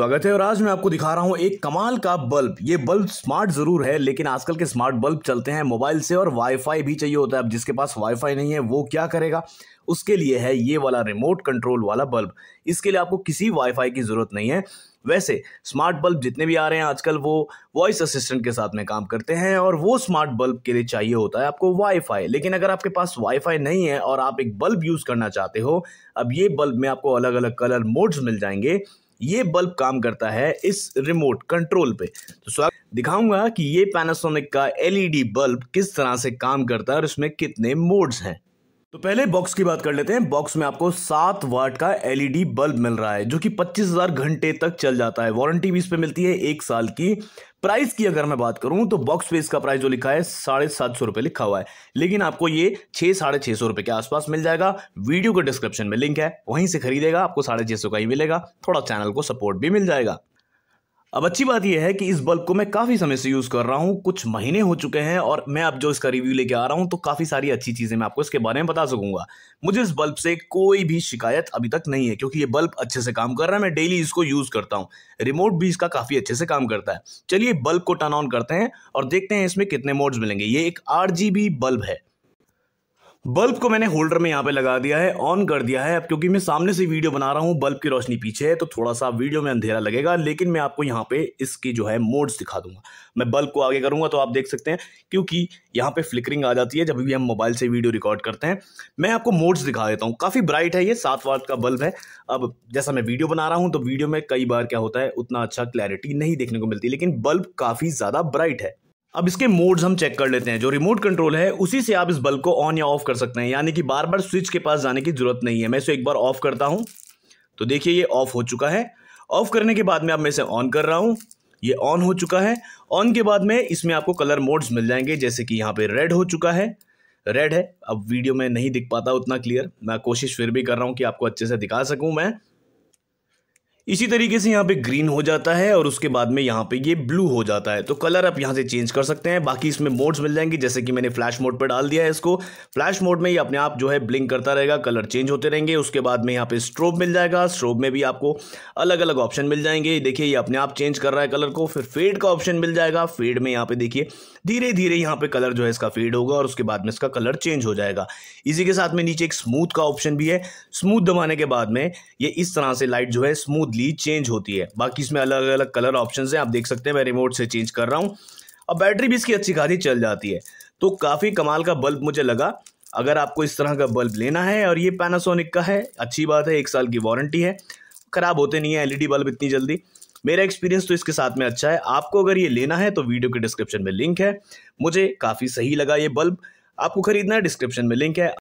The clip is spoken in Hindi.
स्वागत है और आज मैं आपको दिखा रहा हूँ एक कमाल का बल्ब ये बल्ब स्मार्ट जरूर है लेकिन आजकल के स्मार्ट बल्ब चलते हैं मोबाइल से और वाईफाई भी चाहिए होता है अब जिसके पास वाईफाई नहीं है वो क्या करेगा उसके लिए है ये वाला रिमोट कंट्रोल वाला बल्ब इसके लिए आपको किसी वाईफाई की ज़रूरत नहीं है वैसे स्मार्ट बल्ब जितने भी आ रहे हैं आजकल वो वॉइस असिस्टेंट के साथ में काम करते हैं और वो स्मार्ट बल्ब के लिए चाहिए होता है आपको वाईफाई लेकिन अगर आपके पास वाईफाई नहीं है और आप एक बल्ब यूज़ करना चाहते हो अब ये बल्ब में आपको अलग अलग कलर मोड्स मिल जाएंगे ये बल्ब काम करता है इस रिमोट कंट्रोल पे तो स्वागत दिखाऊंगा कि ये पैनासोनिक का एलईडी e बल्ब किस तरह से काम करता है और इसमें कितने मोड्स हैं तो पहले बॉक्स की बात कर लेते हैं बॉक्स में आपको सात वाट का एलईडी बल्ब e मिल रहा है जो कि 25,000 घंटे तक चल जाता है वारंटी भी इस पर मिलती है एक साल की प्राइस की अगर मैं बात करूं तो बॉक्स पे इसका प्राइस जो लिखा है साढ़े सात सौ रुपये लिखा हुआ है लेकिन आपको ये छः साढ़े छः सौ रुपये के आसपास मिल जाएगा वीडियो के डिस्क्रिप्शन में लिंक है वहीं से खरीदेगा आपको साढ़े छह सौ का ही मिलेगा थोड़ा चैनल को सपोर्ट भी मिल जाएगा अब अच्छी बात यह है कि इस बल्ब को मैं काफ़ी समय से यूज़ कर रहा हूँ कुछ महीने हो चुके हैं और मैं अब जो इसका रिव्यू लेके आ रहा हूँ तो काफ़ी सारी अच्छी चीज़ें मैं आपको इसके बारे में बता सकूंगा मुझे इस बल्ब से कोई भी शिकायत अभी तक नहीं है क्योंकि ये बल्ब अच्छे से काम कर रहा है मैं डेली इसको यूज़ करता हूँ रिमोट भी इसका काफ़ी अच्छे से काम करता है चलिए बल्ब को टर्न ऑन करते हैं और देखते हैं इसमें कितने मोड्स मिलेंगे ये एक आठ बल्ब है बल्ब को मैंने होल्डर में यहाँ पे लगा दिया है ऑन कर दिया है अब क्योंकि मैं सामने से वीडियो बना रहा हूँ बल्ब की रोशनी पीछे है तो थोड़ा सा वीडियो में अंधेरा लगेगा लेकिन मैं आपको यहाँ पे इसकी जो है मोड्स दिखा दूंगा मैं बल्ब को आगे करूँगा तो आप देख सकते हैं क्योंकि यहाँ पे फ्लिकरिंग आ जाती है जब भी हम मोबाइल से वीडियो रिकॉर्ड करते हैं मैं आपको मोड्स दिखा देता हूँ काफ़ी ब्राइट है ये सात वाट का बल्ब है अब जैसा मैं वीडियो बना रहा हूँ तो वीडियो में कई बार क्या होता है उतना अच्छा क्लैरिटी नहीं देखने को मिलती लेकिन बल्ब काफ़ी ज़्यादा ब्राइट है अब इसके मोड्स हम चेक कर लेते हैं जो रिमोट कंट्रोल है उसी से आप इस बल्ब को ऑन या ऑफ कर सकते हैं यानी कि बार बार स्विच के पास जाने की जरूरत नहीं है मैं इसे एक बार ऑफ करता हूं तो देखिए ये ऑफ हो चुका है ऑफ करने के बाद में अब मैं इसे ऑन कर रहा हूं ये ऑन हो चुका है ऑन के बाद में इसमें आपको कलर मोड्स मिल जाएंगे जैसे कि यहाँ पे रेड हो चुका है रेड है अब वीडियो में नहीं दिख पाता उतना क्लियर मैं कोशिश फिर भी कर रहा हूँ कि आपको अच्छे से दिखा सकूँ मैं इसी तरीके से यहाँ पे ग्रीन हो जाता है और उसके बाद में यहाँ पे ये ब्लू हो जाता है तो कलर आप यहाँ से चेंज कर सकते हैं बाकी इसमें मोड्स मिल जाएंगे जैसे कि मैंने फ्लैश मोड पर डाल दिया है इसको फ्लैश मोड में ये अपने आप जो है ब्लिंक करता रहेगा कलर चेंज होते रहेंगे उसके बाद में यहाँ पे स्ट्रोब मिल जाएगा स्ट्रोब में भी आपको अलग अलग ऑप्शन मिल जाएंगे देखिए ये अपने आप चेंज कर रहा है कलर को फिर फेड का ऑप्शन मिल जाएगा फेड में यहाँ पे देखिए धीरे धीरे यहाँ पे कलर जो है इसका फेड होगा और उसके बाद में इसका कलर चेंज हो जाएगा इसी के साथ में नीचे एक स्मूथ का ऑप्शन भी है स्मूथ दबाने के बाद में ये इस तरह से लाइट जो है स्मूथ स्मूथली चेंज होती है बाकी इसमें अलग अलग कलर ऑप्शन हैं आप देख सकते हैं मैं रिमोट से चेंज कर रहा हूँ और बैटरी भी इसकी अच्छी खासी चल जाती है तो काफ़ी कमाल का बल्ब मुझे लगा अगर आपको इस तरह का बल्ब लेना है और ये पैनासोनिक का है अच्छी बात है एक साल की वारंटी है ख़राब होते नहीं है एलईडी बल्ब इतनी जल्दी मेरा एक्सपीरियंस तो इसके साथ में अच्छा है आपको अगर ये लेना है तो वीडियो के डिस्क्रिप्शन में लिंक है मुझे काफ़ी सही लगा ये बल्ब आपको खरीदना है डिस्क्रिप्शन में लिंक है